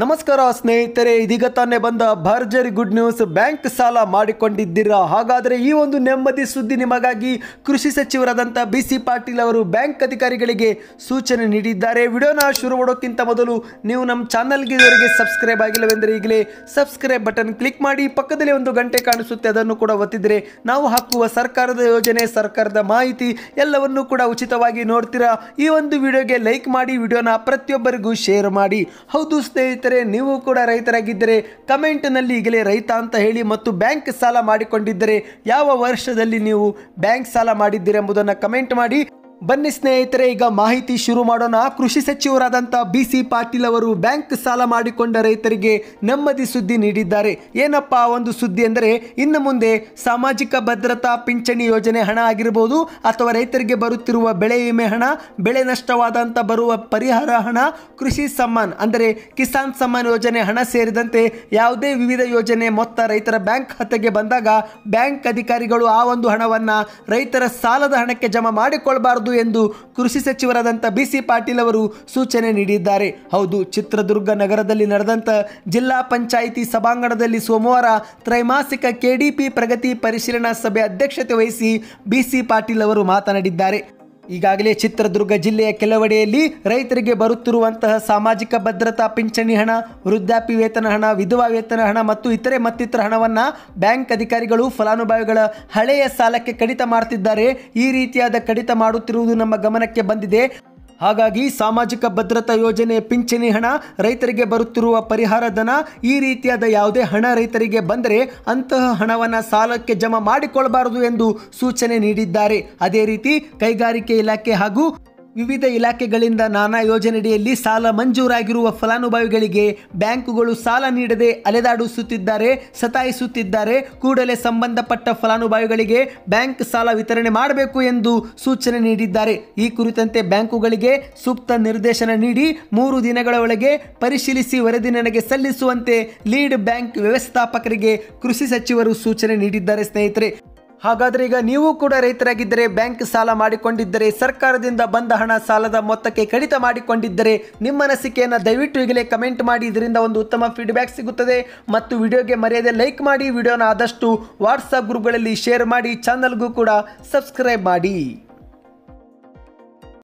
ನಮಸ್ಕಾರ ಸ್ನೇಹಿತರೆ ಇದೀಗ ತಾನೇ ಬಂದ ಭರ್ಜರಿ ಗುಡ್ ನ್ಯೂಸ್ ಬ್ಯಾಂಕ್ ಸಾಲ ಮಾಡಿಕೊಂಡಿದ್ದೀರಾ ಹಾಗಾದರೆ ಈ ಒಂದು ನೆಮ್ಮದಿ ಸುದ್ದಿ ನಿಮಗಾಗಿ ಕೃಷಿ ಸಚಿವರಾದಂಥ ಬಿ ಸಿ ಪಾಟೀಲ್ ಅವರು ಬ್ಯಾಂಕ್ ಅಧಿಕಾರಿಗಳಿಗೆ ಸೂಚನೆ ನೀಡಿದ್ದಾರೆ ವಿಡಿಯೋನ ಶುರು ಮಾಡೋಕ್ಕಿಂತ ಮೊದಲು ನೀವು ನಮ್ಮ ಚಾನಲ್ಗೆ ಸಬ್ಸ್ಕ್ರೈಬ್ ಆಗಿಲ್ಲವೆಂದರೆ ಈಗಲೇ ಸಬ್ಸ್ಕ್ರೈಬ್ ಬಟನ್ ಕ್ಲಿಕ್ ಮಾಡಿ ಪಕ್ಕದಲ್ಲಿ ಒಂದು ಗಂಟೆ ಕಾಣಿಸುತ್ತೆ ಅದನ್ನು ಕೂಡ ಒತ್ತಿದರೆ ನಾವು ಹಾಕುವ ಸರ್ಕಾರದ ಯೋಜನೆ ಸರ್ಕಾರದ ಮಾಹಿತಿ ಎಲ್ಲವನ್ನೂ ಕೂಡ ಉಚಿತವಾಗಿ ನೋಡ್ತೀರಾ ಈ ಒಂದು ವಿಡಿಯೋಗೆ ಲೈಕ್ ಮಾಡಿ ವಿಡಿಯೋನ ಪ್ರತಿಯೊಬ್ಬರಿಗೂ ಶೇರ್ ಮಾಡಿ ಹೌದು ಸ್ನೇಹಿತರೆ ಸ್ನೇಹಿತರೆ ನೀವು ಕೂಡ ರೈತರಾಗಿದ್ದರೆ ಕಮೆಂಟ್ನಲ್ಲಿ ಈಗಲೇ ರೈತ ಅಂತ ಹೇಳಿ ಮತ್ತು ಬ್ಯಾಂಕ್ ಸಾಲ ಮಾಡಿಕೊಂಡಿದ್ದರೆ ಯಾವ ವರ್ಷದಲ್ಲಿ ನೀವು ಬ್ಯಾಂಕ್ ಸಾಲ ಮಾಡಿದ್ದೀರಿ ಎಂಬುದನ್ನು ಕಮೆಂಟ್ ಮಾಡಿ ಬನ್ನಿ ಸ್ನೇಹಿತರೆ ಈಗ ಮಾಹಿತಿ ಶುರು ಮಾಡೋಣ ಕೃಷಿ ಸಚಿವರಾದಂಥ ಬಿ ಸಿ ಪಾಟೀಲ್ ಅವರು ಬ್ಯಾಂಕ್ ಸಾಲ ಮಾಡಿಕೊಂಡ ರೈತರಿಗೆ ನೆಮ್ಮದಿ ಸುದ್ದಿ ನೀಡಿದ್ದಾರೆ ಏನಪ್ಪ ಒಂದು ಸುದ್ದಿ ಅಂದರೆ ಇನ್ನು ಮುಂದೆ ಸಾಮಾಜಿಕ ಭದ್ರತಾ ಪಿಂಚಣಿ ಯೋಜನೆ ಹಣ ಆಗಿರಬಹುದು ಅಥವಾ ರೈತರಿಗೆ ಬರುತ್ತಿರುವ ಬೆಳೆ ವಿಮೆ ಹಣ ಬೆಳೆ ನಷ್ಟವಾದಂಥ ಬರುವ ಪರಿಹಾರ ಹಣ ಕೃಷಿ ಸಮ್ಮಾನ್ ಅಂದರೆ ಕಿಸಾನ್ ಸಮ್ಮಾನ್ ಯೋಜನೆ ಹಣ ಸೇರಿದಂತೆ ಯಾವುದೇ ವಿವಿಧ ಯೋಜನೆ ಮೊತ್ತ ರೈತರ ಬ್ಯಾಂಕ್ ಖಾತೆಗೆ ಬಂದಾಗ ಬ್ಯಾಂಕ್ ಅಧಿಕಾರಿಗಳು ಆ ಒಂದು ಹಣವನ್ನು ರೈತರ ಸಾಲದ ಹಣಕ್ಕೆ ಜಮಾ ಮಾಡಿಕೊಳ್ಳಬಾರ್ದು ಎಂದು ಕೃಷಿ ಸಚಿವರಾದಂಥ ಬಿ ಸಿ ಪಾಟೀಲ್ ಅವರು ಸೂಚನೆ ನೀಡಿದ್ದಾರೆ ಹೌದು ಚಿತ್ರದುರ್ಗ ನಗರದಲ್ಲಿ ನಡೆದಂಥ ಜಿಲ್ಲಾ ಪಂಚಾಯಿತಿ ಸಭಾಂಗಣದಲ್ಲಿ ಸೋಮವಾರ ತ್ರೈಮಾಸಿಕ ಕೆಡಿಪಿ ಪ್ರಗತಿ ಪರಿಶೀಲನಾ ಸಭೆ ಅಧ್ಯಕ್ಷತೆ ವಹಿಸಿ ಬಿ ಸಿ ಪಾಟೀಲ್ ಅವರು ಮಾತನಾಡಿದ್ದಾರೆ ಈಗಾಗಲೇ ಚಿತ್ರದುರ್ಗ ಜಿಲ್ಲೆಯ ಕೆಲವೆಡೆಯಲ್ಲಿ ರೈತರಿಗೆ ಬರುತ್ತಿರುವಂತಹ ಸಾಮಾಜಿಕ ಭದ್ರತಾ ಪಿಂಚಣಿ ಹಣ ವೃದ್ಧಾಪಿ ವೇತನ ಹಣ ವಿಧವಾ ವೇತನ ಹಣ ಮತ್ತು ಇತರೆ ಮತ್ತಿತರ ಹಣವನ್ನು ಬ್ಯಾಂಕ್ ಅಧಿಕಾರಿಗಳು ಫಲಾನುಭವಿಗಳ ಹಳೆಯ ಸಾಲಕ್ಕೆ ಕಡಿತ ಮಾಡ್ತಿದ್ದಾರೆ ಈ ರೀತಿಯಾದ ಕಡಿತ ಮಾಡುತ್ತಿರುವುದು ನಮ್ಮ ಗಮನಕ್ಕೆ ಬಂದಿದೆ ಹಾಗಾಗಿ ಸಾಮಾಜಿಕ ಭದ್ರತಾ ಯೋಜನೆ ಪಿಂಚಣಿ ಹಣ ರೈತರಿಗೆ ಬರುತ್ತಿರುವ ಪರಿಹಾರ ಧನ ಈ ರೀತಿಯಾದ ಯಾವುದೇ ಹಣ ರೈತರಿಗೆ ಬಂದರೆ ಅಂತಹ ಹಣವನ್ನು ಸಾಲಕ್ಕೆ ಜಮಾ ಮಾಡಿಕೊಳ್ಳಬಾರದು ಎಂದು ಸೂಚನೆ ನೀಡಿದ್ದಾರೆ ಅದೇ ರೀತಿ ಕೈಗಾರಿಕೆ ಇಲಾಖೆ ಹಾಗೂ ವಿವಿಧ ಇಲಾಖೆಗಳಿಂದ ನಾನಾ ಯೋಜನೆಯಡಿಯಲ್ಲಿ ಸಾಲ ಮಂಜೂರಾಗಿರುವ ಫಲಾನುಭವಿಗಳಿಗೆ ಬ್ಯಾಂಕುಗಳು ಸಾಲ ನೀಡದೆ ಅಲೆದಾಡಿಸುತ್ತಿದ್ದಾರೆ ಸತಾಯಿಸುತ್ತಿದ್ದಾರೆ ಕೂಡಲೇ ಸಂಬಂಧಪಟ್ಟ ಫಲಾನುಭವಿಗಳಿಗೆ ಬ್ಯಾಂಕ್ ಸಾಲ ವಿತರಣೆ ಮಾಡಬೇಕು ಎಂದು ಸೂಚನೆ ನೀಡಿದ್ದಾರೆ ಈ ಕುರಿತಂತೆ ಬ್ಯಾಂಕುಗಳಿಗೆ ಸೂಕ್ತ ನಿರ್ದೇಶನ ನೀಡಿ ಮೂರು ದಿನಗಳ ಒಳಗೆ ಪರಿಶೀಲಿಸಿ ವರದಿ ನನಗೆ ಸಲ್ಲಿಸುವಂತೆ ಲೀಡ್ ಬ್ಯಾಂಕ್ ವ್ಯವಸ್ಥಾಪಕರಿಗೆ ಕೃಷಿ ಸಚಿವರು ಸೂಚನೆ ನೀಡಿದ್ದಾರೆ ಸ್ನೇಹಿತರೆ ಹಾಗಾದರೆ ಈಗ ನೀವು ಕೂಡ ರೈತರಾಗಿದ್ದರೆ ಬ್ಯಾಂಕ್ ಸಾಲ ಮಾಡಿಕೊಂಡಿದ್ದರೆ ಸರ್ಕಾರದಿಂದ ಬಂದ ಹಣ ಸಾಲದ ಮೊತ್ತಕ್ಕೆ ಕಡಿತ ಮಾಡಿಕೊಂಡಿದ್ದರೆ ನಿಮ್ಮ ಅನಿಸಿಕೆಯನ್ನು ದಯವಿಟ್ಟು ಈಗಲೇ ಕಮೆಂಟ್ ಮಾಡಿ ಇದರಿಂದ ಒಂದು ಉತ್ತಮ ಫೀಡ್ಬ್ಯಾಕ್ ಸಿಗುತ್ತದೆ ಮತ್ತು ವಿಡಿಯೋಗೆ ಮರ್ಯಾದೆ ಲೈಕ್ ಮಾಡಿ ವಿಡಿಯೋನ ಆದಷ್ಟು ವಾಟ್ಸಪ್ ಗ್ರೂಪ್ಗಳಲ್ಲಿ ಶೇರ್ ಮಾಡಿ ಚಾನಲ್ಗೂ ಕೂಡ ಸಬ್ಸ್ಕ್ರೈಬ್ ಮಾಡಿ